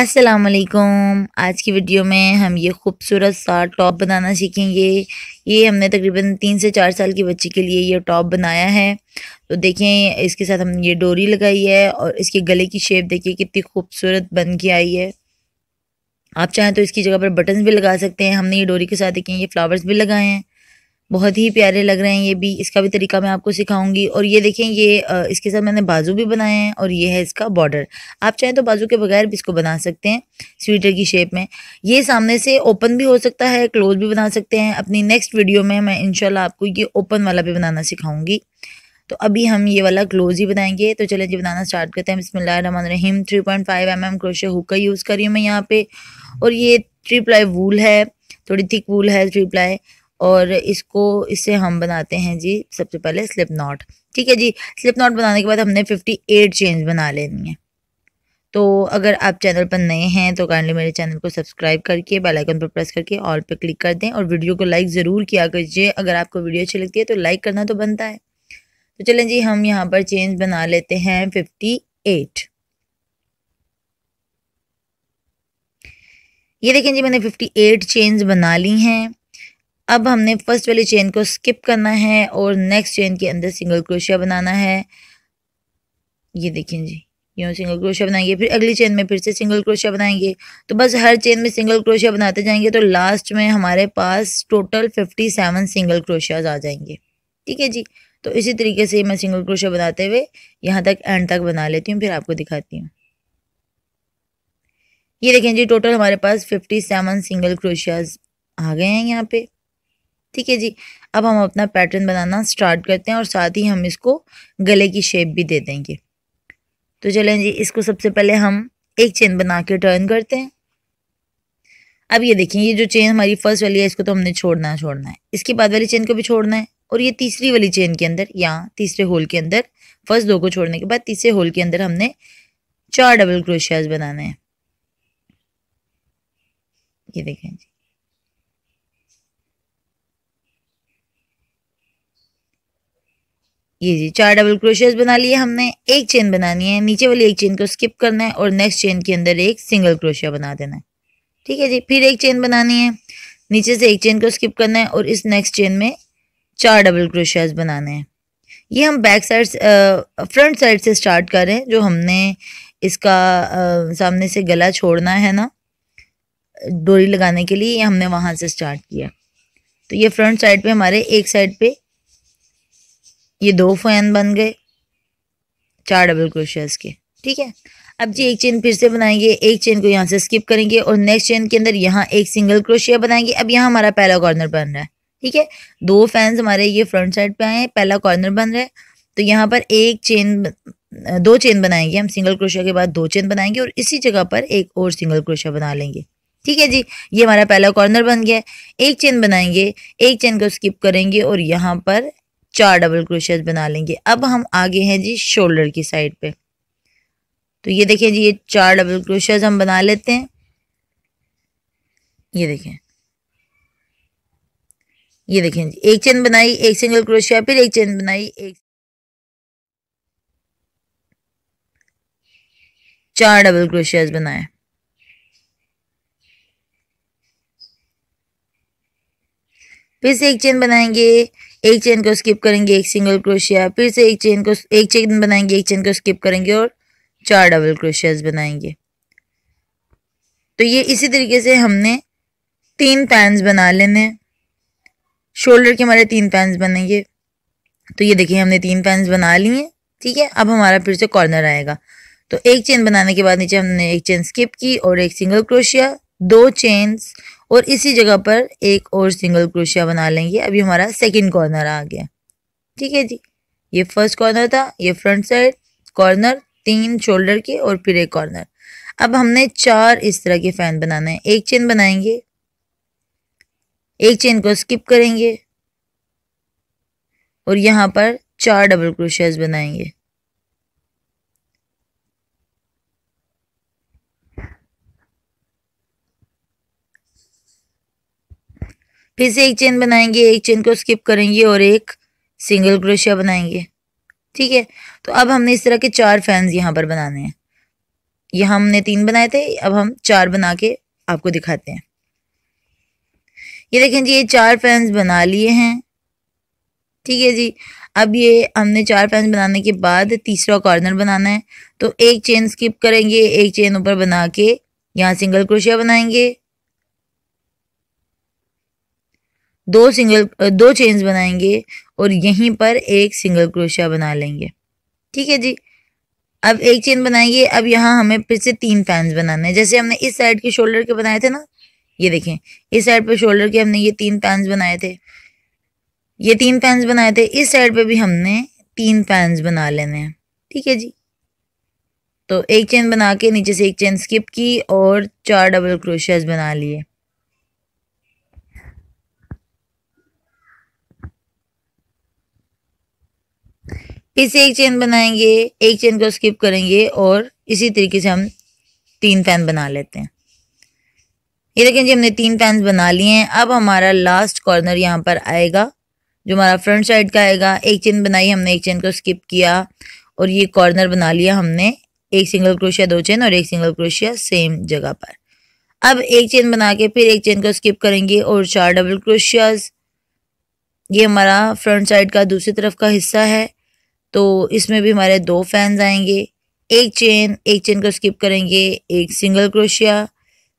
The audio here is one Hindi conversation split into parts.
अस्सलाम वालेकुम आज की वीडियो में हम ये खूबसूरत सा टॉप बनाना सीखेंगे ये हमने तकरीबन तीन से चार साल की बच्ची के लिए ये टॉप बनाया है तो देखें इसके साथ हमने ये डोरी लगाई है और इसके गले की शेप देखिए कितनी खूबसूरत बन के आई है आप चाहें तो इसकी जगह पर बटन्स भी लगा सकते हैं हमने ये डोरी के साथ देखें ये फ्लावर्स भी लगाए हैं बहुत ही प्यारे लग रहे हैं ये भी इसका भी तरीका मैं आपको सिखाऊंगी और ये देखें ये इसके साथ मैंने बाजू भी बनाए हैं और ये है इसका बॉर्डर आप चाहें तो बाजू के बगैर भी इसको बना सकते हैं स्वीटर की शेप में ये सामने से ओपन भी हो सकता है क्लोज भी बना सकते हैं अपनी नेक्स्ट वीडियो में मैं इनशाला आपको ये ओपन वाला भी बनाना सिखाऊंगी तो अभी हम ये वाला क्लोज ही बनाएंगे तो चले जी बनाना स्टार्ट करते हैं Rahim three point five M M crochet hook का यूज़ करी हूँ मैं यहाँ पे और ये थ्री प्लाई वूल है थोड़ी थिक वूल है थ्री प्लाई और इसको इसे हम बनाते हैं जी सबसे पहले स्लिप नॉट ठीक है जी स्लिप नॉट बनाने के बाद हमने फिफ्टी एट चेंज बना लेनी है तो अगर आप चैनल पर नए हैं तो काइंडली मेरे चैनल को सब्सक्राइब करके बेल आइकन पर प्रेस करके ऑल पर क्लिक कर दें और वीडियो को लाइक ज़रूर किया कीजिए अगर आपको वीडियो अच्छी लगती है तो लाइक करना तो बनता है तो चलें जी हम यहाँ पर चेंज बना लेते हैं फिफ्टी एट ये देखें जी मैंने फिफ्टी एट चेंज बना ली हैं अब हमने फर्स्ट वाली चेन को स्किप करना है और नेक्स्ट चेन के अंदर सिंगल क्रोशिया बनाना है ये देखें जी यूँ सिंगल क्रोशिया बनाएंगे फिर अगली चेन में फिर से सिंगल क्रोशिया बनाएंगे तो बस हर चेन में सिंगल क्रोशिया बनाते जाएंगे तो लास्ट में हमारे पास total fifty seven single crochets आ जाएंगे ठीक है जी तो इसी तरीके से मैं सिंगल क्रोशिया बनाते हुए यहाँ तक एंड तक बना लेती हूँ फिर आपको दिखाती हूँ ये देखें जी टोटल हमारे पास फिफ्टी सेवन सिंगल क्रोशियाज आ गए हैं यहाँ पे ठीक है जी अब हम अपना पैटर्न बनाना स्टार्ट करते हैं और साथ ही हम इसको गले की शेप भी दे देंगे तो चलें जी इसको सबसे पहले हम एक चेन बना के टर्न करते हैं अब ये देखें ये जो चेन हमारी फर्स्ट वाली है इसको तो हमने छोड़ना है छोड़ना है इसके बाद वाली चेन को भी छोड़ना है और ये तीसरी वाली चेन के अंदर या तीसरे होल के अंदर फर्स्ट दो को छोड़ने के बाद तीसरे होल के अंदर हमने चार डबल क्रोशियाज बनाने हैं ये देखें जी ये जी चार डबल क्रोशियाज बना लिए हमने एक चेन बनानी है नीचे वाली एक चेन को स्किप करना है और नेक्स्ट चेन के अंदर एक सिंगल क्रोशिया बना देना है ठीक है जी फिर एक चेन बनानी है नीचे से एक चेन को स्किप करना है और इस नेक्स्ट चेन में चार डबल क्रोशियाज बनाने हैं ये हम बैक साइड फ्रंट साइड से स्टार्ट कर रहे हैं जो हमने इसका आ, सामने से गला छोड़ना है ना डोरी लगाने के लिए ये हमने वहाँ से स्टार्ट किया तो ये फ्रंट साइड पे हमारे एक साइड पे ये दो फैन बन गए चार डबल क्रोशियाज के ठीक है अब जी एक चेन फिर से बनाएंगे एक चेन को यहाँ से स्किप करेंगे और नेक्स्ट चेन के अंदर यहाँ एक सिंगल क्रोशिया बनाएंगे अब यहाँ हमारा पहला कॉर्नर बन रहा है ठीक है दो फैंस हमारे ये फ्रंट साइड पे आए हैं पहला कॉर्नर बन रहा है तो यहाँ पर एक चेन दो चेन बनाएंगे हम सिंगल क्रोशिया के बाद दो चेन बनाएंगे और इसी जगह पर एक और सिंगल क्रोशिया बना लेंगे ठीक है जी ये हमारा पहला कॉर्नर बन गया एक चेन बनाएंगे एक चेन को स्किप करेंगे और यहाँ पर चार डबल क्रोशियाज बना लेंगे अब हम आगे हैं जी शोल्डर की साइड पे तो ये देखिए जी ये चार डबल क्रोशियाज हम बना लेते हैं ये देखें ये देखें जी एक चेन बनाई एक सिंगल क्रोशिया फिर एक चेन बनाई एक चार डबल क्रोशियाज बनाए फिर से एक चेन बनाएंगे एक चेन को स्किप करेंगे एक सिंगल क्रोशिया फिर से एक चेन को एक चेन बनाएंगे एक चेन को स्किप करेंगे और चार डबल क्रोशियाज बनाएंगे तो ये इसी तरीके से हमने तीन पैंस बना लेने शोल्डर के हमारे तीन पैंस बनेंगे तो ये देखिए हमने तीन पैंस बना लिए ठीक है अब हमारा फिर से कॉर्नर आएगा तो एक चेन बनाने के बाद नीचे हमने एक चेन स्किप की और एक सिंगल क्रोशिया दो चेन्स और इसी जगह पर एक और सिंगल क्रोशिया बना लेंगे अभी हमारा सेकंड कॉर्नर आ गया ठीक है जी ये फर्स्ट कॉर्नर था ये फ्रंट साइड कॉर्नर तीन शोल्डर के और फिर एक कॉर्नर अब हमने चार इस तरह के फैन बनाना है एक चेन बनाएंगे एक चेन को स्किप करेंगे और यहाँ पर चार डबल क्रोशियाज बनाएंगे फिर से एक चेन बनाएंगे एक चेन को स्किप करेंगे और एक सिंगल क्रोशिया बनाएंगे ठीक है तो अब हमने इस तरह के चार फैंस यहाँ पर बनाने हैं ये हमने तीन बनाए थे अब हम चार बना के आपको दिखाते हैं ये देखें जी ये चार फैंस बना लिए हैं ठीक है जी अब ये हमने चार फैंस बनाने के बाद तीसरा कॉर्नर बनाना है तो एक चेन स्किप करेंगे एक चेन ऊपर बना के यहाँ सिंगल क्रोशिया बनाएंगे दो सिंगल दो चेन्स बनाएंगे और यहीं पर एक सिंगल क्रोशिया बना लेंगे ठीक है जी अब एक चेन बनाएंगे अब यहाँ हमें फिर से तीन फैंस बनाने हैं जैसे हमने इस साइड के शोल्डर के बनाए थे ना ये देखें इस साइड पर शोल्डर के हमने ये तीन फैंस बनाए थे ये तीन फैंस बनाए थे इस साइड पर भी हमने तीन फैंस बना लेने हैं ठीक है जी तो एक चेन बना के नीचे से एक चेन स्किप की और चार डबल क्रोशियाज बना लिए फिर से एक चेन बनाएंगे एक चेन को स्किप करेंगे और इसी तरीके से हम तीन फैन बना लेते हैं ये देखें जी हमने तीन फैन बना लिए हैं अब हमारा लास्ट कॉर्नर यहाँ पर आएगा जो हमारा फ्रंट साइड का आएगा एक चेन बनाई हमने एक चेन को स्किप किया और ये कॉर्नर बना लिया हमने एक सिंगल क्रोशिया दो चेन और एक सिंगल क्रोशिया सेम जगह पर अब एक चेन बना के फिर एक चेन को स्किप करेंगे और चार डबल क्रोशियाज ये हमारा फ्रंट साइड का दूसरी तरफ का हिस्सा है तो इसमें भी हमारे दो फैंस आएंगे एक चेन एक चेन को स्किप करेंगे एक सिंगल क्रोशिया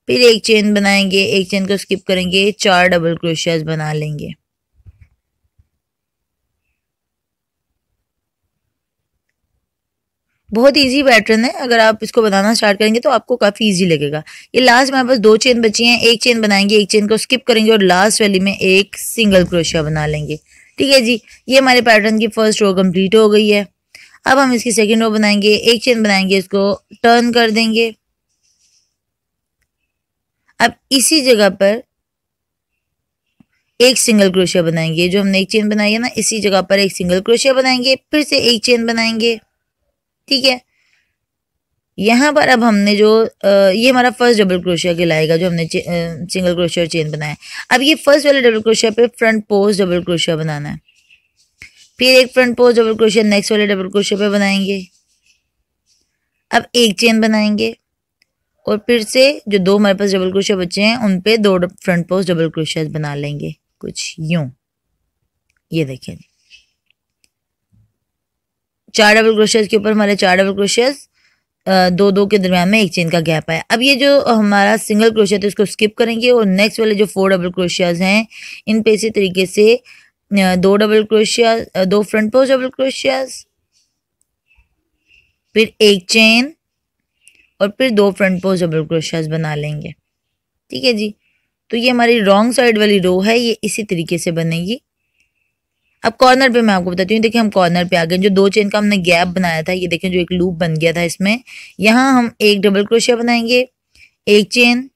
फिर एक चेन बनाएंगे एक चेन को स्किप करेंगे चार डबल क्रोशिया बना लेंगे बहुत इजी पैटर्न है अगर आप इसको बनाना स्टार्ट करेंगे तो आपको काफ़ी इजी लगेगा ये लास्ट में बस दो चेन बची हैं एक चेन बनाएंगे एक चेन को स्किप करेंगे और लास्ट वाली में एक सिंगल क्रोशिया बना लेंगे ठीक है जी ये हमारे पैटर्न की फर्स्ट रो कंप्लीट हो गई है अब हम इसकी सेकेंड रो बनाएंगे एक चेन बनाएंगे इसको टर्न कर देंगे अब इसी जगह पर एक सिंगल क्रोशिया बनाएंगे जो हमने एक चेन बनाई है ना इसी जगह पर एक सिंगल क्रोशिया बनाएंगे फिर से एक चेन बनाएंगे ठीक है यहाँ पर अब हमने जो ये हमारा फर्स्ट डबल क्रोशिया कहलाएगा जो हमने सिंगल क्रोशिया चेन बनाया है अब ये फर्स्ट वाले डबल क्रोशिया पे फ्रंट पोस्ट डबल क्रोशिया बनाना है फिर एक front post double crochet next वाले डबल क्रोशिया पे बनाएंगे अब एक चेन बनाएंगे और फिर से जो दो हमारे पास डबल क्रोशिया बचे हैं उन पर दो फ्रंट पोस्ट डबल क्रोशिया बना लेंगे कुछ यूं ये देखें चार डबल क्रोशियाज के ऊपर हमारे चार डबल क्रोशियाज दो दो के दरमियान में एक चेन का गैप आया अब ये जो हमारा सिंगल क्रोशिया था इसको स्किप करेंगे और नेक्स्ट वाले जो फोर डबल क्रोशियाज हैं इन पे इसी तरीके से दो डबल क्रोशिया दो फ्रंट पोस्ट डबल क्रोशियाज फिर एक चेन और फिर दो फ्रंट पोस्ट डबल क्रोशियाज बना लेंगे ठीक है जी तो ये हमारी रॉन्ग साइड वाली रो है ये इसी तरीके से बनेगी अब कॉर्नर पे मैं आपको बताती हूँ देखिए हम कॉर्नर पे आ गए जो दो चेन का हमने गैप बनाया था ये देखें जो एक लूप बन गया था इसमें यहाँ हम एक डबल क्रोशिया बनाएंगे एक चेन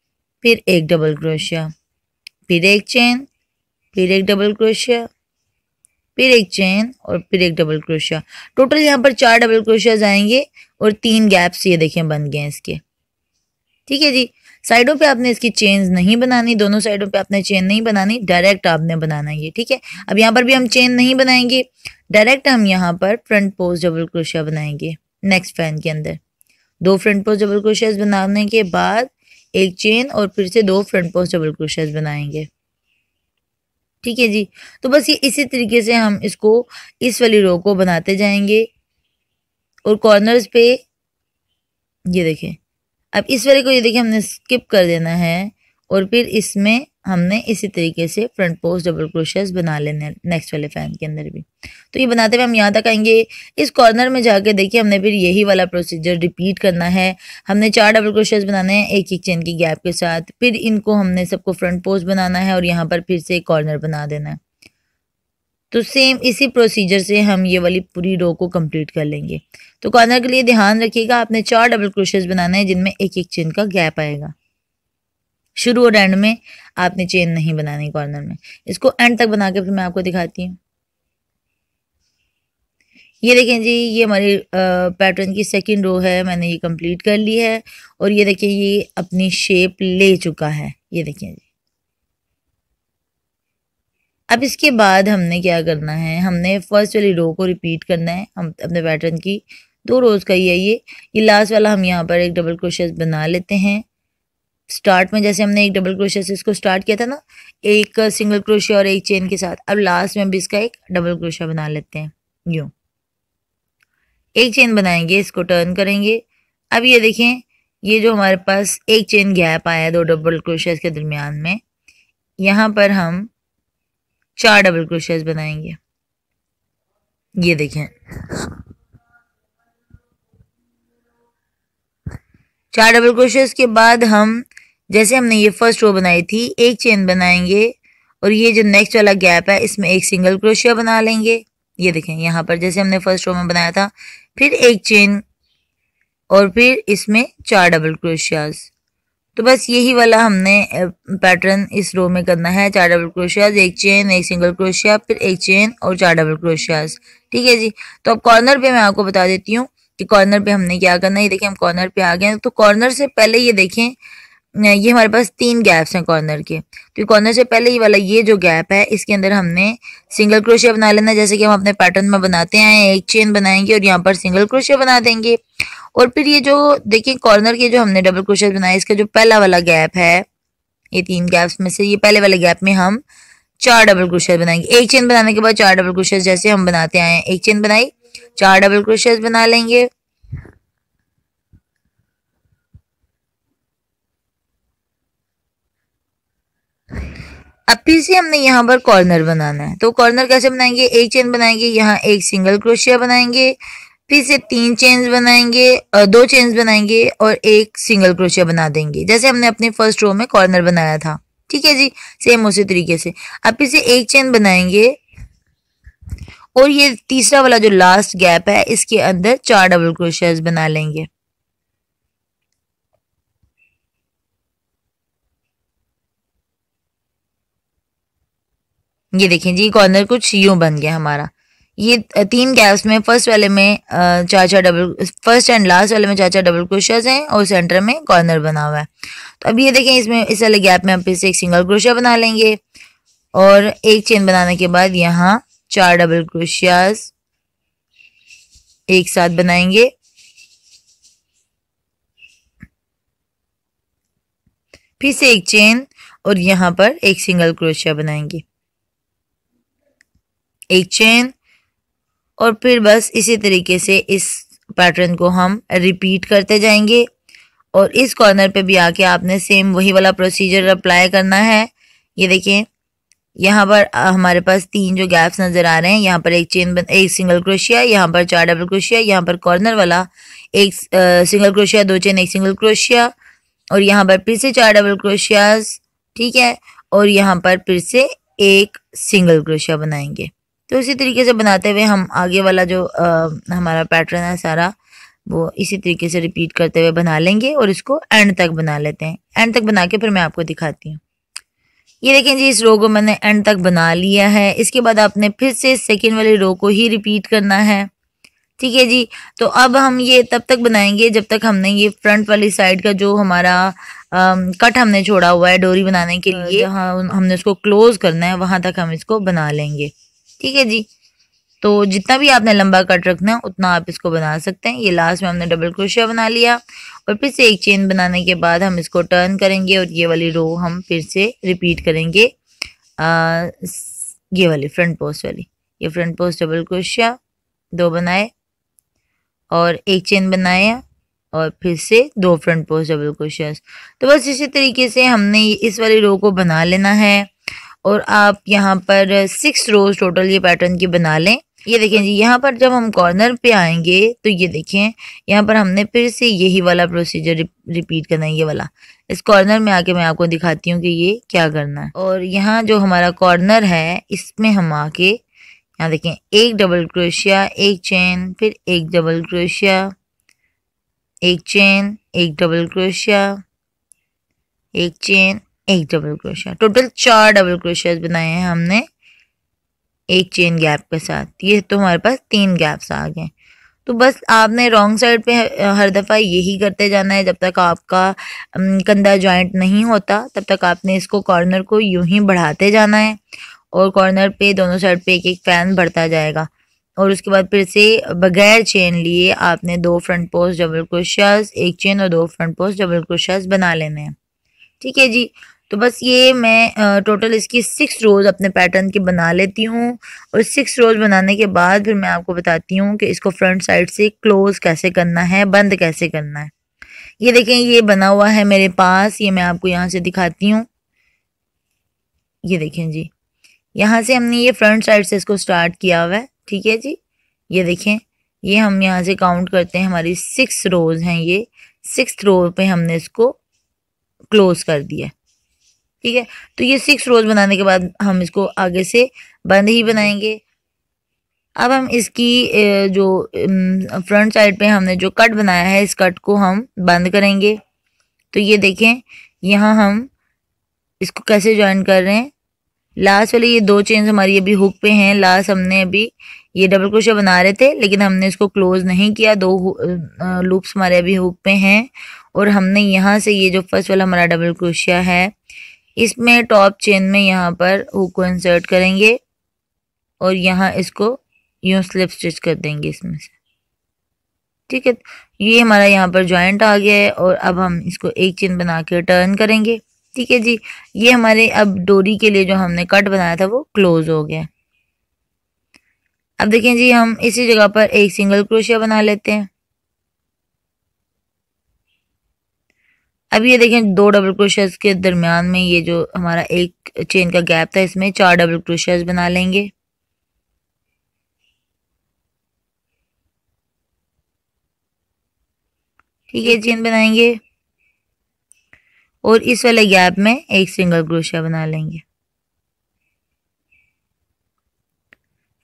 फिर एक डबल क्रोशिया फिर एक चेन फिर एक डबल क्रोशिया फिर एक चेन और फिर एक डबल क्रोशिया टोटल यहाँ पर चार डबल क्रोशिया आएंगे और तीन गैप्स ये देखें बन गए इसके ठीक है जी साइडों पे आपने इसकी चेन्स नहीं बनानी दोनों साइडों पे आपने चेन नहीं बनानी डायरेक्ट आपने बनाना ये ठीक है अब यहाँ पर भी हम चेन नहीं बनाएंगे डायरेक्ट हम यहाँ पर फ्रंट पोस्ट डबल क्रोशिया बनाएंगे नेक्स्ट फैन के अंदर दो फ्रंट पोस्ट डबल क्रोशियाज बनाने के बाद एक चेन और फिर से दो फ्रंट पोस्ट डबल क्रोशियाज बनाएंगे ठीक है जी तो बस ये इसी तरीके से हम इसको इस वाली रो को बनाते जाएंगे और कॉर्नर्स पे ये देखें अब इस वाले को ये देखिए हमने स्किप कर देना है और फिर इसमें हमने इसी तरीके से फ्रंट पोस्ट डबल क्रोशेस बना लेने नेक्स्ट वाले फैन के अंदर भी तो ये बनाते हुए हम यहाँ तक आएंगे इस कॉर्नर में जाके देखिए हमने फिर यही वाला प्रोसीजर रिपीट करना है हमने चार डबल क्रोशेस बनाने हैं एक एक चेन की गैप के साथ फिर इनको हमने सबको फ्रंट पोस्ट बनाना है और यहाँ पर फिर से एक कॉर्नर बना देना है तो सेम इसी प्रोसीजर से हम ये वाली पूरी रो को कंप्लीट कर लेंगे तो कॉर्नर के लिए ध्यान रखिएगा आपने चार डबल क्रोशेज बनाना है जिनमें एक एक चेन का गैप आएगा शुरू और एंड में आपने चेन नहीं बनानी कॉर्नर में इसको एंड तक बना के फिर मैं आपको दिखाती हूँ ये देखें जी ये हमारी पैटर्न की सेकंड रो है मैंने ये कंप्लीट कर ली है और ये देखें ये अपनी शेप ले चुका है ये देखें जी अब इसके बाद हमने क्या करना है हमने फर्स्ट वाली रो को रिपीट करना है हम अपने पैटर्न की दो रोज़ का ही है ये ये लास्ट वाला हम यहाँ पर एक डबल क्रोशेस बना लेते हैं स्टार्ट में जैसे हमने एक डबल क्रोशिया से इसको स्टार्ट किया था ना एक सिंगल क्रोशिया और एक चेन के साथ अब लास्ट में भी इसका एक डबल क्रोशिया बना लेते हैं यूँ एक चेन बनाएंगे इसको टर्न करेंगे अब ये देखें ये जो हमारे पास एक चेन गैप आया है दो डबल क्रोशिया के दरमियान में यहाँ पर हम चार डबल क्रोशेज बनाएंगे ये देखें चार डबल क्रोशेज के बाद हम जैसे हमने ये फर्स्ट रो बनाई थी एक चेन बनाएंगे और ये जो नेक्स्ट वाला गैप है इसमें एक सिंगल क्रोशिया बना लेंगे ये देखें यहाँ पर जैसे हमने फर्स्ट रो में बनाया था फिर एक चेन और फिर इसमें चार डबल क्रोशियाज़ तो बस यही वाला हमने पैटर्न इस रो में करना है चार डबल क्रोशियाज एक चेन एक सिंगल क्रोशिया फिर एक चेन और चार डबल क्रोशियाज ठीक है जी तो अब कॉर्नर पे मैं आपको बता देती हूँ कि कॉर्नर पे हमने क्या करना है देखिए हम कॉर्नर पे आ गए तो कॉर्नर से पहले ये देखें ये हमारे पास तीन गैप्स हैं कॉर्नर के तो कॉर्नर से पहले ये वाला ये जो गैप है इसके अंदर हमने सिंगल क्रोशिया बना लेना जैसे कि हम अपने पैटर्न में बनाते हैं एक चेन बनाएंगे और यहाँ पर सिंगल क्रोशिया बना देंगे और फिर ये जो देखिए कॉर्नर के जो हमने डबल क्रोशेट बनाया इसका जो पहला वाला गैप है ये तीन गैप्स में से ये पहले वाले गैप में हम चार डबल क्रोशेट बनाएंगे एक चेन बनाने के बाद चार डबल क्रोशेट जैसे हम बनाते आए एक चेन बनाई चार डबल क्रोशेट बना लेंगे अब फिर से हमने यहाँ पर कॉर्नर बनाना है तो कॉर्नर कैसे बनाएंगे एक चेन बनाएंगे यहाँ एक सिंगल क्रोशिया बनाएंगे फिर से तीन चेन्स बनाएंगे दो चेन्स बनाएंगे और एक सिंगल क्रोशिया बना देंगे जैसे हमने अपने फर्स्ट रो में कॉर्नर बनाया था ठीक है जी सेम उसी तरीके से अब फिर से एक चेन बनाएंगे और ये तीसरा वाला जो लास्ट गैप है इसके अंदर चार डबल क्रोशियाज बना लेंगे ये देखें जी कॉर्नर कुछ यूं बन गया हमारा ये तीन गैप्स में फर्स्ट वाले में चार चार डबल फर्स्ट एंड लास्ट वाले में चार चार डबल क्रोशियाज हैं और सेंटर में कॉर्नर बना हुआ है तो अब ये देखें इसमें इस वाले गैप में हम फिर से एक सिंगल क्रोशिया बना लेंगे और एक चेन बनाने के बाद यहाँ चार डबल क्रोशियाज एक साथ बनाएंगे फिर से एक चेन और यहाँ पर एक सिंगल क्रोशिया बनाएंगे एक चेन और फिर बस इसी तरीके से इस पैटर्न को हम रिपीट करते जाएंगे और इस कॉर्नर पे भी आके आपने सेम वही वाला प्रोसीजर अप्लाई करना है ये देखिए यहाँ पर हमारे पास तीन जो गैप्स नज़र आ रहे हैं यहाँ पर एक चेन बन एक सिंगल क्रोशिया यहाँ पर चार डबल क्रोशिया यहाँ पर कॉर्नर वाला एक आ, सिंगल क्रोशिया दो चेन एक सिंगल क्रोशिया और यहाँ पर फिर से चार डबल क्रोशियाज ठीक है और यहाँ पर फिर से एक सिंगल क्रोशिया बनाएंगे तो इसी तरीके से बनाते हुए हम आगे वाला जो आ, हमारा पैटर्न है सारा वो इसी तरीके से रिपीट करते हुए बना लेंगे और इसको एंड तक बना लेते हैं एंड तक बना के फिर मैं आपको दिखाती हूँ ये देखें जी इस रो को मैंने एंड तक बना लिया है इसके बाद आपने फिर से सेकेंड वाली रो को ही रिपीट करना है ठीक है जी तो अब हम ये तब तक बनाएंगे जब तक हमने ये फ्रंट वाली साइड का जो हमारा कट हमने छोड़ा हुआ है डोरी बनाने के हाँ लिए हमने उसको क्लोज करना है वहाँ तक हम इसको बना लेंगे ठीक है जी तो जितना भी आपने लंबा कट रखना है उतना आप इसको बना सकते हैं ये लास्ट में हमने डबल क्रोशिया बना लिया और फिर से एक चेन बनाने के बाद हम इसको टर्न करेंगे और ये वाली रो हम फिर से रिपीट करेंगे आ, ये वाली फ्रंट पोस्ट वाली ये फ्रंट पोस्ट डबल क्रोशिया दो बनाए और एक चेन बनाया और फिर से दो फ्रंट पोस्ट डबल क्रोशिया तो बस इसी तरीके से हमने इस वाली रो को बना लेना है और आप यहाँ पर सिक्स रोज टोटल ये पैटर्न की बना लें ये देखें जी यहाँ पर जब हम कॉर्नर पे आएंगे तो ये देखें यहाँ पर हमने फिर से यही वाला प्रोसीजर रिपीट करना है ये वाला इस कॉर्नर में आके मैं आपको दिखाती हूँ कि ये क्या करना है और यहाँ जो हमारा कॉर्नर है इसमें हम आके यहाँ देखें एक डबल क्रोशिया एक चेन फिर एक डबल क्रोशिया एक चेन एक डबल क्रोशिया एक चेन एक डबल क्रोशिया टोटल चार डबल क्रोशिया बनाए हैं हमने एक चेन गैप के साथ ये तो हमारे पास तीन गैप्स आ गए तो बस आपने रॉन्ग साइड पे हर दफ़ा यही करते जाना है जब तक आपका कंधा जॉइंट नहीं होता तब तक आपने इसको कॉर्नर को यूं ही बढ़ाते जाना है और कॉर्नर पे दोनों साइड पे एक एक फैन बढ़ता जाएगा और उसके बाद फिर से बगैर चेन लिए आपने दो फ्रंट पोस्ट डबल क्रोशियाज एक चेन और दो फ्रंट पोस्ट डबल क्रोशियाज बना लेने हैं ठीक है जी तो बस ये मैं टोटल इसकी सिक्स रोज़ अपने पैटर्न की बना लेती हूँ और सिक्स रोज़ बनाने के बाद फिर मैं आपको बताती हूँ कि इसको फ्रंट साइड से क्लोज़ कैसे करना है बंद कैसे करना है ये देखें ये बना हुआ है मेरे पास ये मैं आपको यहाँ से दिखाती हूँ ये देखें जी यहाँ से हमने ये फ्रंट साइड से इसको स्टार्ट किया हुआ है ठीक है जी ये देखें ये हम यहाँ से काउंट करते हैं हमारी सिक्स रोज़ हैं ये सिक्स रो पे हमने इसको क्लोज़ कर दिया ठीक है तो ये सिक्स रोज बनाने के बाद हम इसको आगे से बंद ही बनाएंगे अब हम इसकी जो फ्रंट साइड पे हमने जो कट बनाया है इस कट को हम बंद करेंगे तो ये देखें यहाँ हम इसको कैसे ज्वाइन कर रहे हैं लास्ट वाले ये दो चेन्स हमारी अभी हुक पे हैं लास्ट हमने अभी ये डबल क्रोशे बना रहे थे लेकिन हमने इसको क्लोज नहीं किया दो लूप्स हमारे अभी हुक पे हैं और हमने यहाँ से ये जो फर्स्ट वाला हमारा डबल क्रोशिया है इसमें टॉप चेन में यहाँ पर हुक को इंसर्ट करेंगे और यहाँ इसको यूँ स्लिप स्टिच कर देंगे इसमें से ठीक है ये हमारा यहाँ पर जॉइंट आ गया है और अब हम इसको एक चेन बना के टर्न करेंगे ठीक है जी ये हमारे अब डोरी के लिए जो हमने कट बनाया था वो क्लोज हो गया अब देखें जी हम इसी जगह पर एक सिंगल क्रोशिया बना लेते हैं अब ये देखें दो डबल क्रोशियाज के दरमियान में ये जो हमारा एक चेन का गैप था इसमें चार डबल क्रोशियाज बना लेंगे ठीक है चेन बनाएंगे और इस वाले गैप में एक सिंगल क्रोशिया बना लेंगे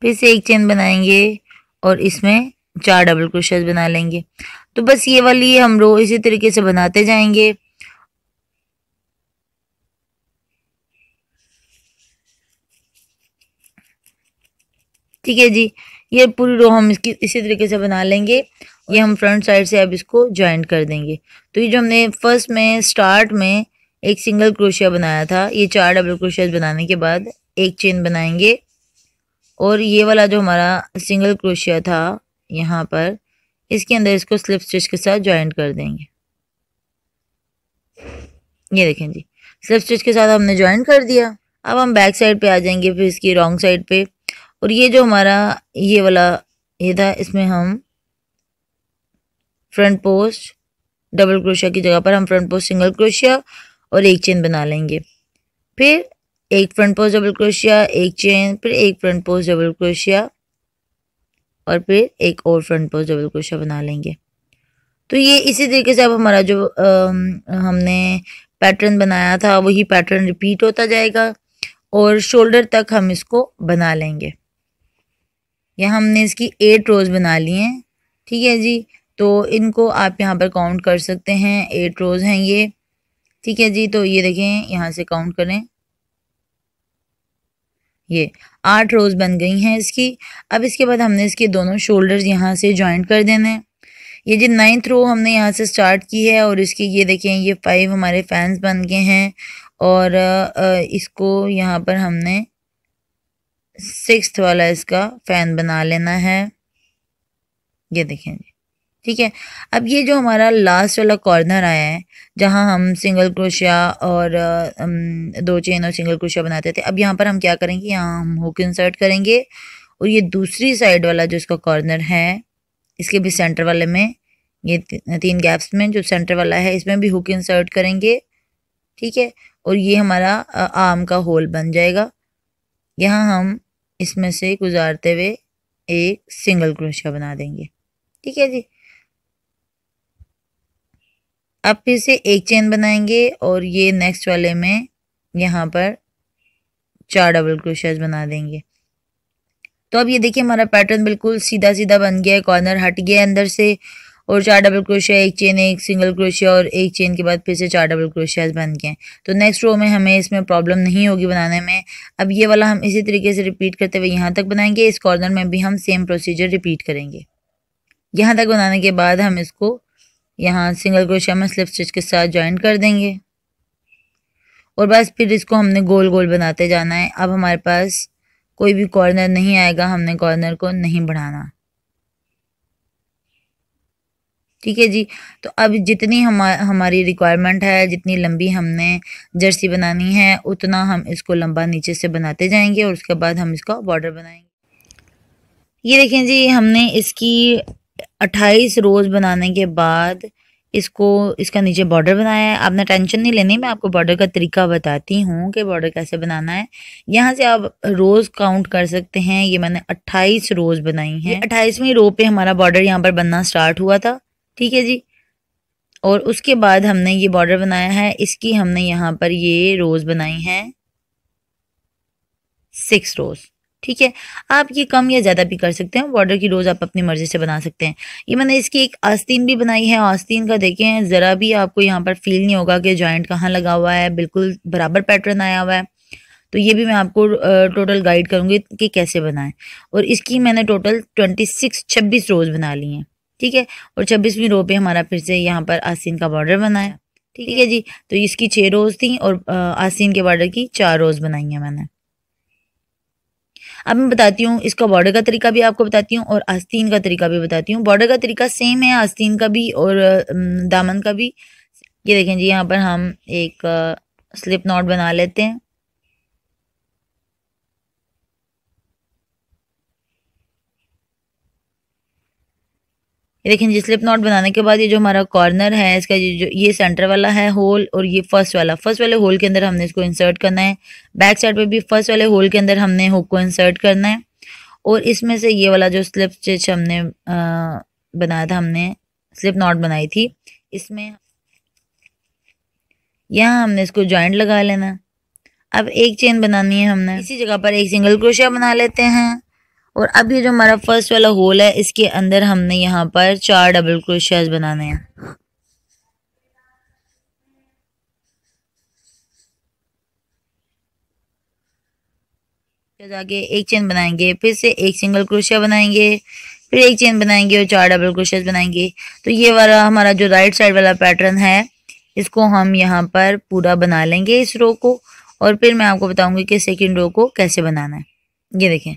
फिर से एक चेन बनाएंगे और इसमें चार डबल क्रोशियाज बना लेंगे तो बस ये वाली हम रो इसी तरीके से बनाते जाएंगे ठीक है जी ये पूरी रो हम इसकी इसी तरीके से बना लेंगे ये हम फ्रंट साइड से अब इसको ज्वाइंट कर देंगे तो ये जो हमने फर्स्ट में स्टार्ट में एक सिंगल क्रोशिया बनाया था ये चार डबल क्रोशिया बनाने के बाद एक चेन बनाएंगे और ये वाला जो हमारा सिंगल क्रोशिया था यहाँ पर इसके अंदर इसको स्लिप स्टिच के साथ ज्वाइंट कर देंगे ये देखें जी स्लिप स्टिच के साथ हमने ज्वाइंट कर दिया अब हम बैक साइड पे आ जाएंगे फिर इसकी रॉन्ग साइड पे और ये जो हमारा ये वाला ये था इसमें हम फ्रंट पोस्ट डबल क्रोशिया की जगह पर हम फ्रंट पोस्ट सिंगल क्रोशिया और एक चेन बना लेंगे फिर एक फ्रंट पोस्ट डबल क्रोशिया एक चेन फिर एक फ्रंट पोस्ट डबल क्रोशिया और फिर एक और फ्रंट पर डबल क्रोशिया बना लेंगे तो ये इसी तरीके से अब हमारा जो आ, हमने पैटर्न बनाया था वही पैटर्न रिपीट होता जाएगा और शोल्डर तक हम इसको बना लेंगे या हमने इसकी एट रोज़ बना ली हैं ठीक है जी तो इनको आप यहाँ पर काउंट कर सकते हैं एट रोज़ हैं ये ठीक है जी तो ये देखें यहाँ से काउंट करें ये आठ रोज़ बन गई हैं इसकी अब इसके बाद हमने इसके दोनों शोल्डर्स यहाँ से जॉइंट कर देने हैं ये जो नाइन्थ रो हमने यहाँ से स्टार्ट की है और इसकी ये देखें ये फाइव हमारे फैंस बन गए हैं और इसको यहाँ पर हमने सिक्स वाला इसका फ़ैन बना लेना है ये देखें जी ठीक है अब ये जो हमारा लास्ट वाला कॉर्नर आया है जहाँ हम सिंगल क्रोशिया और दो चेन और सिंगल क्रोशिया बनाते थे अब यहाँ पर हम क्या करेंगे यहाँ हम हुक इंसर्ट करेंगे और ये दूसरी साइड वाला जो इसका कॉर्नर है इसके भी सेंटर वाले में ये तीन गैप्स में जो सेंटर वाला है इसमें भी हुक इंसर्ट करेंगे ठीक है और ये हमारा आम का होल बन जाएगा यहाँ हम इसमें से गुजारते हुए एक सिंगल क्रोशिया बना देंगे ठीक है जी अब फिर से एक चेन बनाएंगे और ये नेक्स्ट वाले में यहाँ पर चार डबल क्रोशेज बना देंगे तो अब ये देखिए हमारा पैटर्न बिल्कुल सीधा सीधा बन गया है कॉर्नर हट गया है अंदर से और चार डबल क्रोशिया एक चेन एक सिंगल क्रोशिया और एक चेन के बाद फिर से चार डबल क्रोशियाज बन गए तो नेक्स्ट रो में हमें इसमें प्रॉब्लम नहीं होगी बनाने में अब ये वाला हम इसी तरीके से रिपीट करते हुए यहाँ तक बनाएंगे इस कॉर्नर में भी हम सेम प्रोसीजर रिपीट करेंगे यहाँ तक बनाने के बाद हम इसको यहाँ सिंगल क्रोशिया में स्लिप स्टिच के साथ ज्वाइन कर देंगे और बस फिर इसको हमने गोल गोल बनाते जाना है अब हमारे पास कोई भी कॉर्नर नहीं आएगा हमने कॉर्नर को नहीं बढ़ाना ठीक है जी तो अब जितनी हमा हमारी रिक्वायरमेंट है जितनी लंबी हमने जर्सी बनानी है उतना हम इसको लंबा नीचे से बनाते जाएंगे और उसके बाद हम इसका बॉर्डर बनाएंगे ये देखें जी हमने इसकी अट्ठाईस रोज़ बनाने के बाद इसको इसका नीचे बॉर्डर बनाया है आपने टेंशन नहीं लेनी मैं आपको बॉर्डर का तरीका बताती हूँ कि बॉर्डर कैसे बनाना है यहाँ से आप रोज़ काउंट कर सकते हैं ये मैंने 28 रोज़ बनाई हैं अट्ठाईसवीं रो पे हमारा बॉर्डर यहाँ पर बनना स्टार्ट हुआ था ठीक है जी और उसके बाद हमने ये बॉर्डर बनाया है इसकी हमने यहाँ पर ये रोज़ बनाई हैं सिक्स रोज़ ठीक है आप ये कम या ज़्यादा भी कर सकते हैं बॉर्डर की रोज़ आप अपनी मर्ज़ी से बना सकते हैं ये मैंने इसकी एक आस्तीन भी बनाई है आस्तीन का देखें ज़रा भी आपको यहाँ पर फील नहीं होगा कि जॉइंट कहाँ लगा हुआ है बिल्कुल बराबर पैटर्न आया हुआ है तो ये भी मैं आपको टोटल गाइड करूँगी कि कैसे बनाएं और इसकी मैंने टोटल ट्वेंटी सिक्स छब्बीस रोज़ बना ली हैं ठीक है और छब्बीसवीं रो पे हमारा फिर से यहाँ पर आस्तीन का बॉर्डर बनाया ठीक है जी तो इसकी छः रोज़ थी और आस्तीन के बॉर्डर की चार रोज़ बनाई हैं मैंने अब मैं बताती हूँ इसका बॉर्डर का तरीका भी आपको बताती हूँ और आस्तीन का तरीका भी बताती हूँ बॉर्डर का तरीका सेम है आस्तीन का भी और दामन का भी ये देखें जी यहाँ पर हम एक स्लिप नॉट बना लेते हैं ये देखें स्लिप नॉट बनाने के बाद ये जो हमारा कॉर्नर है इसका ये जो ये सेंटर वाला है होल और ये फर्स्ट वाला फर्स्ट वाले होल के अंदर हमने इसको इंसर्ट करना है बैक साइड पे भी फर्स्ट वाले होल के अंदर हमने हुक को इंसर्ट करना है और इसमें से ये वाला जो स्लिप स्टिच हमने आ, बनाया था हमने स्लिप नॉट बनाई थी इसमें यहाँ हमने इसको ज्वाइंट लगा लेना अब एक चेन बनानी है हमने इसी जगह पर एक सिंगल क्रोशिया बना लेते हैं और अब ये जो हमारा फर्स्ट वाला होल है इसके अंदर हमने यहाँ पर चार डबल क्रोशियाज बनाने हैं जाके एक चेन बनाएंगे फिर से एक सिंगल क्रोशिया बनाएंगे फिर एक चेन बनाएंगे और चार डबल क्रोशियाज बनाएंगे तो ये वाला हमारा जो राइट साइड वाला पैटर्न है इसको हम यहाँ पर पूरा बना लेंगे इस रो को और फिर मैं आपको बताऊंगी कि सेकेंड रो को कैसे बनाना है ये देखें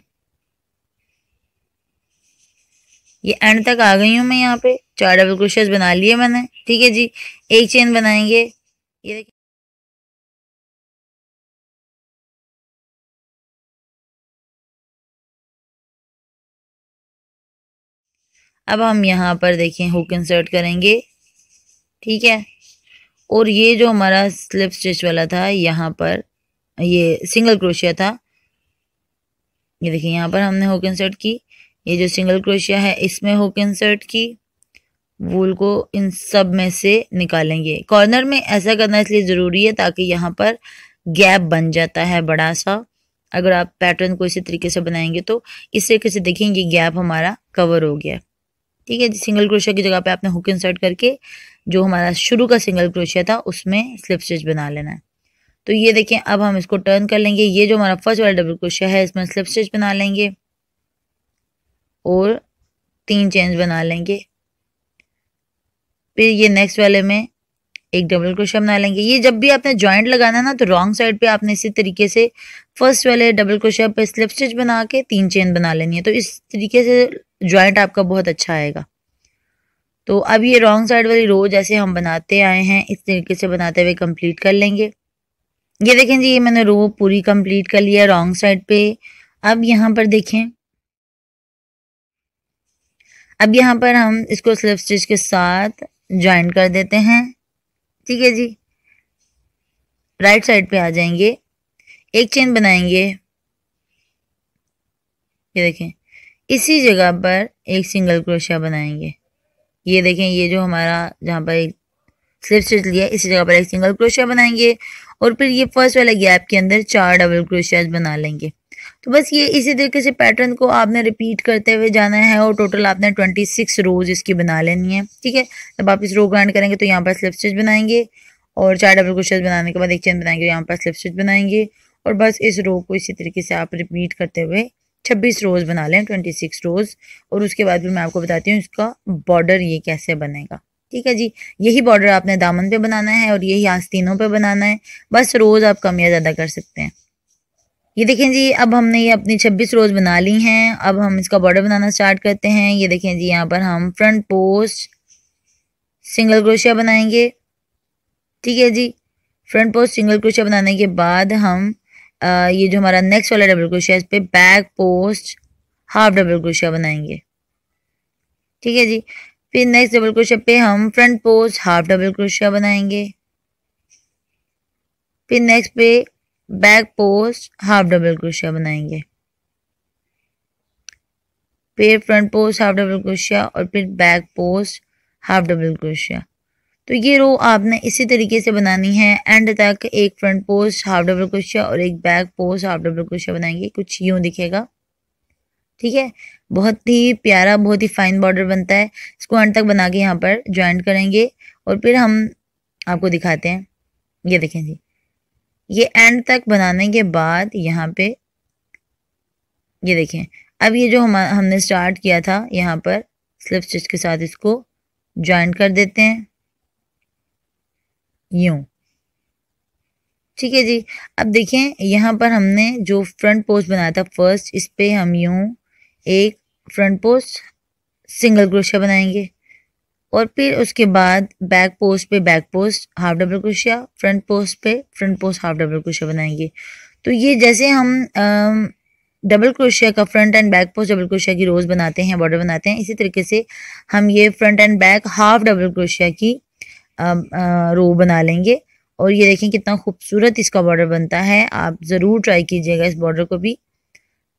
ये एंड तक आ गई हूँ मैं यहाँ पे चार डबल क्रोशियाज बना लिए मैंने ठीक है जी एक चेन बनाएंगे ये देखिए अब हम यहाँ पर देखें हुक इंसर्ट करेंगे ठीक है और ये जो हमारा स्लिप स्टिच वाला था यहाँ पर ये सिंगल क्रोशिया था ये देखिए यहाँ पर हमने हुक इंसर्ट की ये जो सिंगल क्रोशिया है इसमें हुक इंसर्ट की वूल को इन सब में से निकालेंगे कॉर्नर में ऐसा करना इसलिए ज़रूरी है ताकि यहाँ पर गैप बन जाता है बड़ा सा अगर आप पैटर्न को इसी तरीके से बनाएंगे तो इस तरीके से देखेंगे गैप हमारा कवर हो गया ठीक है सिंगल क्रोशिया की जगह पे आपने हुक इंसर्ट करके जो हमारा शुरू का सिंगल क्रोशिया था उसमें स्लिप स्टिच बना लेना है तो ये देखें अब हम इसको टर्न कर लेंगे ये जो हमारा फर्स्ट वाला डबल क्रोशिया है इसमें स्लिप स्टिच बना लेंगे और तीन चेन्स बना लेंगे फिर ये नेक्स्ट वाले में एक डबल क्रोशा बना लेंगे ये जब भी आपने ज्वाइंट लगाना है ना तो रॉन्ग साइड पे आपने इसी तरीके से फर्स्ट वाले डबल क्रोशा पे स्लिप स्टिच बना के तीन चेन बना लेनी है तो इस तरीके से ज्वाइंट आपका बहुत अच्छा आएगा तो अब ये रॉन्ग साइड वाली रो जैसे हम बनाते आए हैं इस तरीके से बनाते हुए कंप्लीट कर लेंगे ये देखें जी ये मैंने रो पूरी कंप्लीट कर लिया रॉन्ग साइड पे अब यहाँ पर देखें अब यहाँ पर हम इसको स्लिप स्टिच के साथ ज्वाइन कर देते हैं ठीक है जी राइट साइड पे आ जाएंगे एक चेन बनाएंगे ये देखें इसी जगह पर एक सिंगल क्रोशिया बनाएंगे ये देखें ये जो हमारा जहाँ पर एक स्लिप स्टिच लिया इसी जगह पर एक सिंगल क्रोशिया बनाएंगे और फिर ये फर्स्ट वाला गैप के अंदर चार डबल क्रोशियाज बना लेंगे तो बस ये इसी तरीके से पैटर्न को आपने रिपीट करते हुए जाना है और टोटल आपने ट्वेंटी सिक्स रोज इसकी बना लेनी है ठीक है जब आप इस रो ग्राइंड करेंगे तो यहाँ पर स्लिप स्टिच बनाएंगे और चार डबल क्रोशेज बनाने के बाद एक चेन बनाएंगे यहाँ पर स्लिप स्टिच बनाएंगे और बस इस रो को इसी तरीके से आप रिपीट करते हुए छब्बीस रोज बना लें ट्वेंटी सिक्स रोज और उसके बाद भी मैं आपको बताती हूँ इसका बॉर्डर ये कैसे बनेगा ठीक है जी यही बॉर्डर आपने दामन पे बनाना है और यही आस्तीनों पे बनाना है बस रोज़ आप कम या ज़्यादा कर सकते हैं ये देखें जी अब हमने ये अपनी 26 रोज बना ली हैं अब हम इसका बॉर्डर बनाना स्टार्ट करते हैं ये देखें जी यहाँ पर हम फ्रंट पोस्ट सिंगल क्रोशिया बनाएंगे ठीक है जी फ्रंट पोस्ट सिंगल क्रोशिया बनाने के बाद हम आ, ये जो हमारा नेक्स्ट वाला डबल क्रोशिया इस पर back post half double crochet बनाएंगे ठीक है जी फिर नेक्स्ट डबल क्रोशिया पे हम front post half double crochet बनाएंगे फिर नेक्स्ट पे back post half double crochet बनाएंगे फिर front post half double crochet और फिर back post half double crochet तो ये रो आपने इसी तरीके से बनानी है एंड तक एक front post half double crochet और एक back post half double crochet बनाएंगे कुछ यूं दिखेगा ठीक है बहुत ही प्यारा बहुत ही फाइन बॉर्डर बनता है इसको एंड तक बना के यहाँ पर ज्वाइंट करेंगे और फिर हम आपको दिखाते हैं ये देखें जी ये एंड तक बनाने के बाद यहाँ पे ये देखें अब ये जो हम हमने स्टार्ट किया था यहाँ पर स्लिप स्टिच के साथ इसको ज्वाइन कर देते हैं यूं ठीक है जी अब देखें यहाँ पर हमने जो फ्रंट पोस्ट बनाया था फर्स्ट इस पर हम यूं एक फ्रंट पोस्ट सिंगल क्रोशिया बनाएंगे और फिर उसके बाद बैक पोस्ट पे back post half double crochet front post पे front post half double crochet बनाएंगे तो ये जैसे हम डबल क्रोशिया का front and back post double crochet की रोज़ बनाते हैं बॉर्डर बनाते हैं इसी तरीके से हम ये front and back half double crochet की रो बना लेंगे और ये देखें कितना खूबसूरत इसका बॉर्डर बनता है आप ज़रूर ट्राई कीजिएगा इस बॉर्डर को भी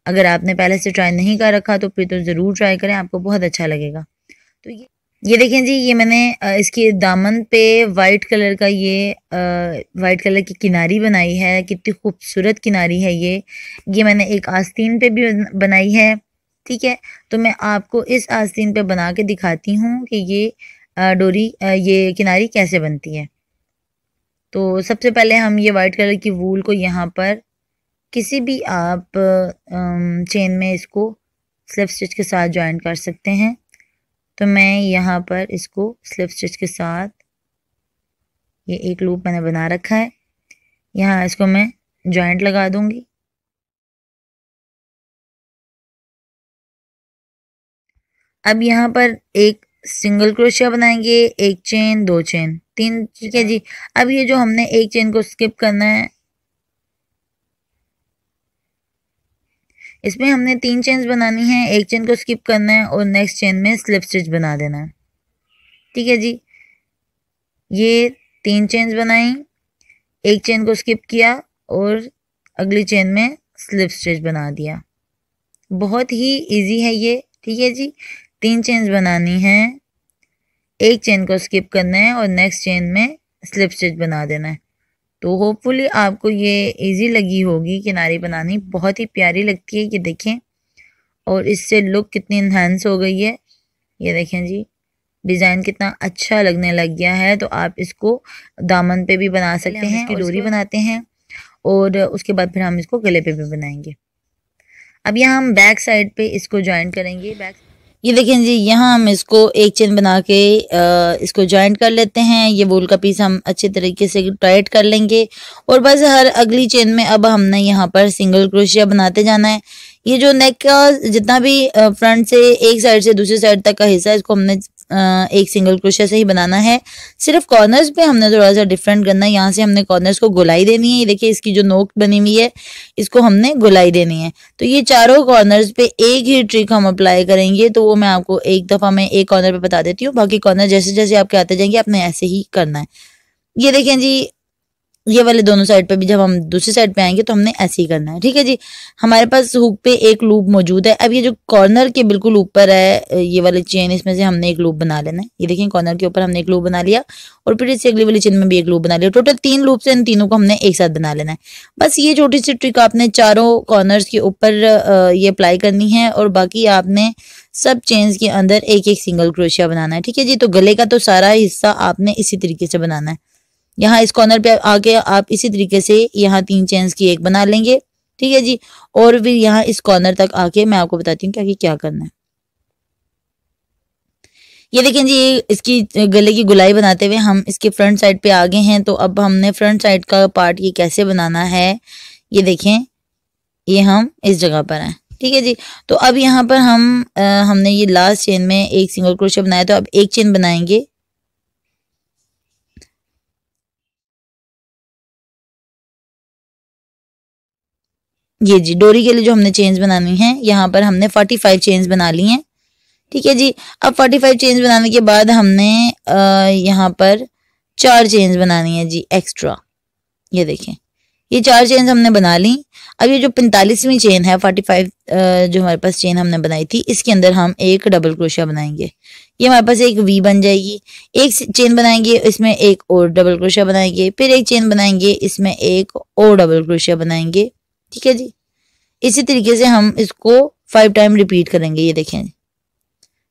अगर आपने पहले से ट्राई नहीं कर रखा तो फिर तो ज़रूर ट्राई करें आपको बहुत अच्छा लगेगा तो ये ये देखें जी ये मैंने इसके दामन पे वाइट कलर का ये वाइट कलर की किनारी बनाई है कितनी खूबसूरत किनारी है ये ये मैंने एक आस्तीन पे भी बनाई है ठीक है तो मैं आपको इस आस्तीन पे बना के दिखाती हूँ कि ये डोरी ये किनारी कैसे बनती है तो सबसे पहले हम ये वाइट कलर की वूल को यहाँ पर किसी भी आप चेन में इसको स्लिप स्टिच के साथ ज्वाइन कर सकते हैं तो मैं यहाँ पर इसको स्लिप स्टिच के साथ ये एक लूप मैंने बना रखा है यहाँ इसको मैं जॉइंट लगा दूंगी अब यहाँ पर एक सिंगल क्रोशिया बनाएंगे एक चेन दो चेन तीन ठीक है जी अब ये जो हमने एक चेन को स्किप करना है इसमें हमने तीन चेन्स बनानी है एक चेन को स्किप करना है और नेक्स्ट चेन में स्लिप स्टिच बना देना है ठीक है जी ये तीन चेन्स बनाई एक चेन को स्किप किया और अगली चेन में स्लिप स्टिच बना दिया बहुत ही इजी है ये ठीक है जी तीन चेन्स बनानी है एक चेन को स्किप करना है और नेक्स्ट चेन में स्लिप स्टिच बना देना है तो होपफुली आपको ये इजी लगी होगी किनारी बनानी बहुत ही प्यारी लगती है ये देखें और इससे लुक कितनी इन्हेंस हो गई है ये देखें जी डिज़ाइन कितना अच्छा लगने लग गया है तो आप इसको दामन पे भी बना सकते हैं डोरी बनाते हैं और उसके बाद फिर हम इसको गले पे भी बनाएंगे अब यहाँ हम बैक साइड पे इसको ज्वाइन करेंगे बैक ये देखें जी यहाँ हम इसको एक चेन बना के इसको ज्वाइंट कर लेते हैं ये बोल का पीस हम अच्छे तरीके से टाइट कर लेंगे और बस हर अगली चेन में अब हमने यहाँ पर सिंगल क्रोशिया बनाते जाना है ये जो नेक का जितना भी फ्रंट से एक साइड से दूसरी साइड तक का हिस्सा है इसको हमने एक सिंगल क्रोशिया से ही बनाना है सिर्फ कॉर्नर्स पे हमने थोड़ा सा डिफरेंट करना है यहाँ से हमने कॉर्नर्स को गुलाई देनी है ये देखिए इसकी जो नोक बनी हुई है इसको हमने गुलाई देनी है तो ये चारों कॉर्नर्स पे एक ही ट्रिक हम अप्लाई करेंगे तो वो मैं आपको एक दफ़ा मैं एक कॉर्नर पर बता देती हूँ बाकी कॉर्नर जैसे जैसे आपके आते जाएंगे आपने ऐसे ही करना है ये देखें जी ये वाले दोनों साइड पे भी जब हम दूसरी साइड पे आएंगे तो हमने ऐसे ही करना है ठीक है जी हमारे पास हुक पे एक लूप मौजूद है अब ये जो कॉर्नर के बिल्कुल ऊपर है ये वाली चेन इसमें से हमने एक लूप बना लेना है ये देखिए कॉर्नर के ऊपर हमने एक लूप बना लिया और फिर इससे अगली वाली चेन में भी एक लूप बना लिया टोटल तीन लूप से इन तीनों को हमने एक साथ बना लेना है बस ये छोटी सी ट्रिक आपने चारों कॉर्नर के ऊपर ये अप्लाई करनी है और बाकी आपने सब चेन्स के अंदर एक एक सिंगल क्रोशिया बनाना है ठीक है जी तो गले का तो सारा हिस्सा आपने इसी तरीके से बनाना है यहाँ इस कॉर्नर पे आके आप इसी तरीके से यहाँ तीन चेन्स की एक बना लेंगे ठीक है जी और फिर यहाँ इस कॉर्नर तक आके मैं आपको बताती हूँ क्या क्या करना है ये देखें जी इसकी गले की गुलाई बनाते हुए हम इसके फ्रंट साइड पे आ गए हैं तो अब हमने फ्रंट साइड का पार्ट ये कैसे बनाना है ये देखें ये हम इस जगह पर हैं ठीक है जी तो अब यहाँ पर हम आ, हमने ये लास्ट चेन में एक सिंगल क्रोशिया बनाया तो अब एक चेन बनाएंगे ये जी डोरी के लिए जो हमने चेन्स बनानी है यहाँ पर हमने फोर्टी फाइव चेन्स बना ली हैं ठीक है जी अब फोर्टी फाइव चेन्स बनाने के बाद हमने यहाँ पर चार चेन्स बनानी है जी एक्स्ट्रा ये देखें ये चार चेन्स हमने बना ली अब ये जो पैंतालीसवीं चेन है फोर्टी फाइव जो हमारे पास चेन हमने बनाई थी इसके अंदर हम एक डबल क्रोशिया बनाएंगे ये हमारे पास एक वी बन जाएगी एक चेन बनाएंगे इसमें एक और डबल क्रोशिया बनाएंगे फिर एक चेन बनाएंगे इसमें एक और डबल क्रोशिया बनाएंगे ठीक है जी इसी तरीके से हम इसको फाइव टाइम रिपीट करेंगे ये देखें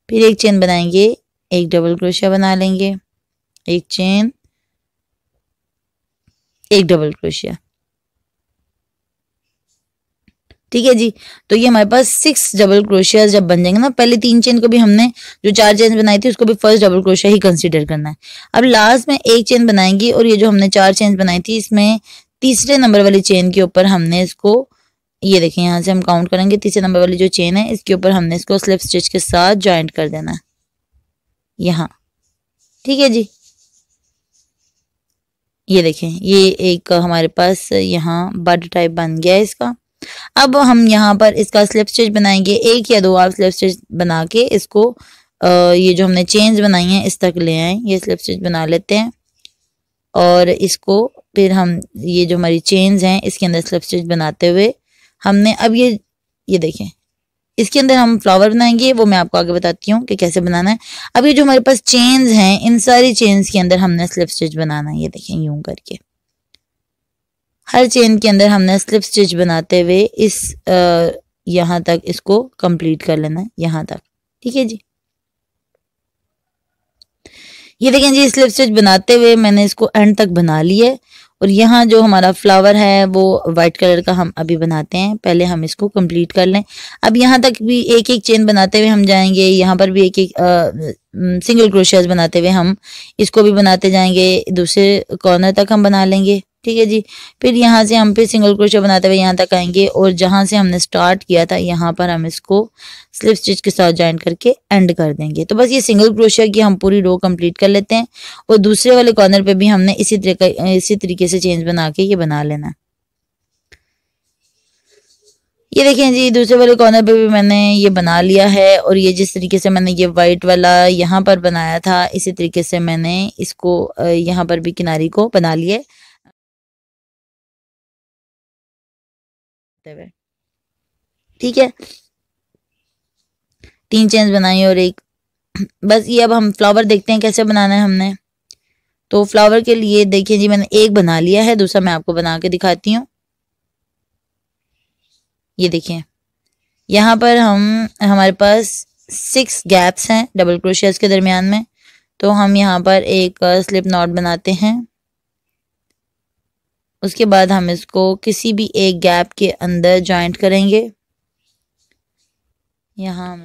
फिर एक चेन बनाएंगे एक डबल क्रोशिया बना लेंगे एक चेन एक डबल क्रोशिया ठीक है जी तो ये हमारे पास सिक्स डबल क्रोशिया जब बन जाएंगे ना पहले तीन चेन को भी हमने जो चार चेन बनाई थी उसको भी फर्स्ट डबल क्रोशिया ही कंसीडर करना है अब लास्ट में एक चेन बनाएंगे और ये जो हमने चार चेन बनाई थी इसमें तीसरे नंबर वाली चेन के ऊपर हमने इसको ये देखें यहाँ से हम काउंट करेंगे तीसरे नंबर वाली जो चेन है इसके ऊपर हमने इसको स्लिप स्टिच के साथ ज्वाइंट कर देना है यहाँ ठीक है जी ये देखें ये एक हमारे पास यहाँ बड टाइप बन गया है इसका अब हम यहाँ पर इसका स्लिप स्टिच बनाएंगे एक या दो आप स्लिप स्टिच बना के इसको आ, ये जो हमने चेन्स बनाई हैं इस तक ले आए ये स्लिप स्टिच बना लेते हैं और इसको फिर हम ये जो हमारी चेन्स हैं इसके अंदर स्लिप स्टिच बनाते हुए हमने अब ये ये देखें इसके अंदर हम फ्लावर बनाएंगे वो मैं आपको आगे बताती हूँ कि कैसे बनाना है अब ये जो हमारे पास चेन्स हैं इन सारी चेन्स के अंदर हमने स्लिप स्टिच बनाना है ये देखें यूं करके हर चेन के अंदर हमने स्लिप स्टिच बनाते हुए इस यहाँ तक इसको कंप्लीट कर लेना है यहाँ तक ठीक है जी ये देखें जी स्लिप स्टिच बनाते हुए मैंने इसको एंड तक बना लिया है और यहाँ जो हमारा फ्लावर है वो व्हाइट कलर का हम अभी बनाते हैं पहले हम इसको कंप्लीट कर लें अब यहाँ तक भी एक एक चेन बनाते हुए हम जाएंगे यहाँ पर भी एक एक आ, सिंगल क्रोशियाज बनाते हुए हम इसको भी बनाते जाएंगे दूसरे कॉर्नर तक हम बना लेंगे ठीक है जी फिर यहाँ से हम फिर सिंगल क्रोशिया बनाते हुए यहाँ तक आएंगे और जहाँ से हमने स्टार्ट किया था यहाँ पर हम इसको स्लिप स्टिच के साथ ज्वाइन करके एंड कर देंगे तो बस ये सिंगल क्रोशिया की हम पूरी रो कंप्लीट कर लेते हैं और दूसरे वाले कॉर्नर पे भी हमने इसी तरीके इसी तरीके से चेंज बना के ये बना लेना है ये देखें जी दूसरे वाले कॉर्नर पे भी मैंने ये बना लिया है और ये जिस तरीके से मैंने ये वाइट वाला यहाँ पर बनाया था इसी तरीके से मैंने इसको यहाँ पर भी किनारी को बना लिया करते हुए ठीक है तीन चेन्स बनाई और एक बस ये अब हम फ्लावर देखते हैं कैसे बनाना है हमने तो फ्लावर के लिए देखिए जी मैंने एक बना लिया है दूसरा मैं आपको बना के दिखाती हूँ ये देखिए यहाँ पर हम हमारे पास सिक्स गैप्स हैं डबल क्रोशियाज के दरमियान में तो हम यहाँ पर एक स्लिप uh, नॉट बनाते हैं उसके बाद हम इसको किसी भी एक गैप के अंदर जॉइंट करेंगे यहाँ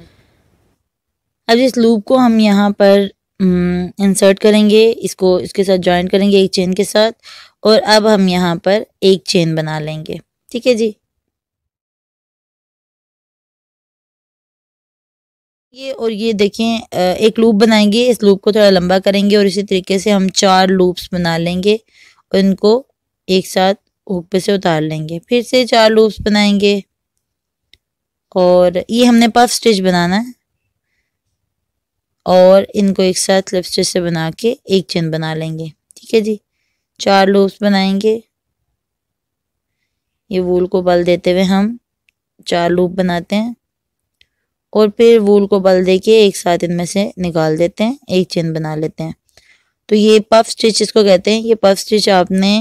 अब इस लूप को हम यहाँ पर इंसर्ट हम्म, करेंगे इसको इसके साथ जॉइंट करेंगे एक चेन के साथ और अब हम यहाँ पर एक चेन बना लेंगे ठीक है जी ये और ये देखें एक लूप बनाएंगे इस लूप को थोड़ा लंबा करेंगे और इसी तरीके से हम चार लूप्स बना लेंगे और इनको एक साथ ऊपर से उतार लेंगे फिर से चार लूप्स बनाएंगे और ये हमने पफ स्टिच बनाना है और इनको एक साथ क्लिप स्टिच से बना के एक चेन बना लेंगे ठीक है जी चार लूप्स बनाएंगे ये वूल को बल देते हुए हम चार लूप बनाते हैं और फिर वूल को बल दे के एक साथ इनमें से निकाल देते हैं एक चेन बना लेते हैं तो ये पफ स्टिच इसको कहते हैं ये पफ स्टिच आपने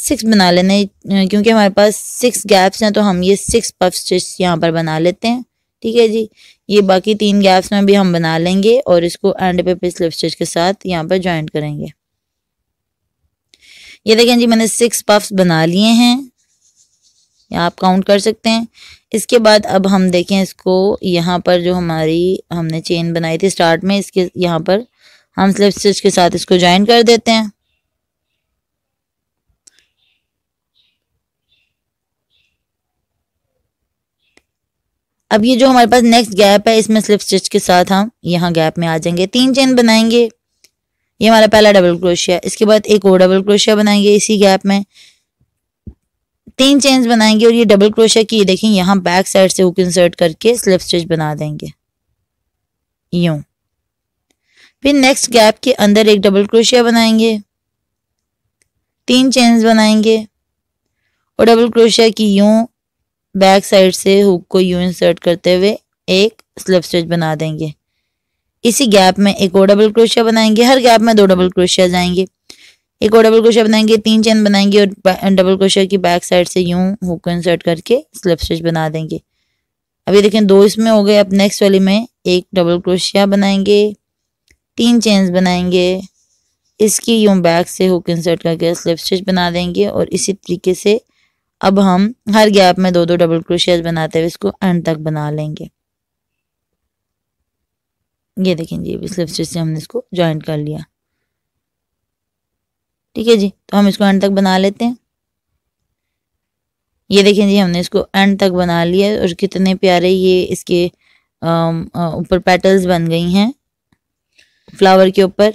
सिक्स बना लेने क्योंकि हमारे पास सिक्स गैप्स हैं तो हम ये सिक्स पफ स्टिच यहाँ पर बना लेते हैं ठीक है जी ये बाकी तीन गैप्स में भी हम बना लेंगे और इसको एंड पे पे स्लिप स्टिच के साथ यहाँ पर ज्वाइंट करेंगे ये देखें जी मैंने सिक्स पफ्स बना लिए हैं आप काउंट कर सकते हैं इसके बाद अब हम देखें इसको यहाँ पर जो हमारी हमने चेन बनाई थी स्टार्ट में इसके यहाँ पर हम स्लिप स्टिच के साथ इसको ज्वाइन कर देते हैं अब ये जो हमारे पास नेक्स्ट गैप है इसमें स्लिप स्टिच के साथ हम यहाँ गैप में आ जाएंगे तीन चेन बनाएंगे ये हमारा पहला डबल क्रोशिया इसके बाद एक और डबल क्रोशिया बनाएंगे इसी गैप में तीन चेन बनाएंगे और ये डबल क्रोशिया की देखें यहाँ बैक साइड से हुक इंसर्ट करके स्लिप स्टिच बना देंगे यूं फिर नेक्स्ट गैप के अंदर एक डबल क्रोशिया बनाएंगे तीन चेन्स बनाएंगे और डबल क्रोशिया की यूं बैक साइड से हुक को यूं इंसर्ट करते हुए एक स्लिप स्टिच बना देंगे इसी गैप में एक और डबल क्रोशिया बनाएंगे हर गैप में दो डबल क्रोशिया जाएंगे एक और डबल क्रोशिया बनाएंगे तीन चेन बनाएंगे और डबल क्रोशिया की बैक साइड से यूं हुक को इंसर्ट करके स्लिप स्टिच बना देंगे अभी देखें दो इसमें हो गए अब नेक्स्ट वाली में एक डबल क्रोशिया बनाएंगे तीन चेन्स बनाएंगे इसकी यूं बैक से हुक इंसर्ट करके स्लिप स्टिच बना देंगे और इसी तरीके से अब हम हर गैप में दो दो डबल क्रोशियाज बनाते हुए इसको एंड तक बना लेंगे ये देखें जी अभी स्लिप स्टिच से हमने इसको ज्वाइंट कर लिया ठीक है जी तो हम इसको एंड तक बना लेते हैं ये देखें जी हमने इसको एंड तक बना लिया और कितने प्यारे ये इसके ऊपर पेटल्स बन गई हैं फ्लावर के ऊपर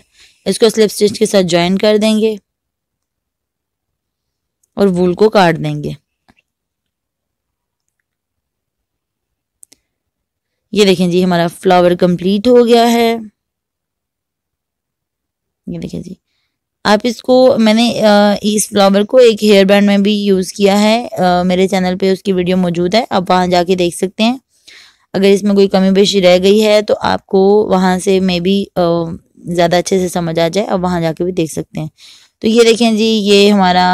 इसको स्लिप स्टिच के साथ ज्वाइन कर देंगे और वूल को काट देंगे ये देखें जी हमारा फ्लावर कंप्लीट हो गया है ये देखें जी आप इसको मैंने इस फ्लावर को एक हेयर बैंड में भी यूज़ किया है मेरे चैनल पे उसकी वीडियो मौजूद है आप वहां जाके देख सकते हैं अगर इसमें कोई कमी बेशी रह गई है तो आपको वहां से मे भी ज़्यादा अच्छे से समझ आ जाए और वहां जाके भी देख सकते हैं तो ये देखें जी ये हमारा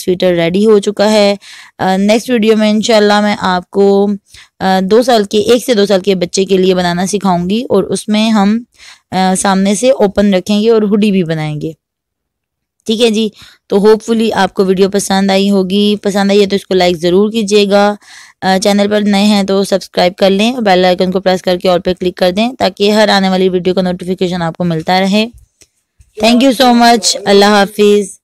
स्वेटर रेडी हो चुका है नेक्स्ट वीडियो में इनशाला मैं आपको दो साल के एक से दो साल के बच्चे के लिए बनाना सिखाऊंगी और उसमें हम सामने से ओपन रखेंगे और हुडी भी बनाएंगे ठीक है जी तो होपफुली आपको वीडियो पसंद आई होगी पसंद आई है तो इसको लाइक ज़रूर कीजिएगा चैनल पर नए हैं तो सब्सक्राइब कर लें और बेल आइकन को प्रेस करके ऑल पे क्लिक कर दें ताकि हर आने वाली वीडियो का नोटिफिकेशन आपको मिलता रहे थैंक यू सो मच अल्लाह हाफिज़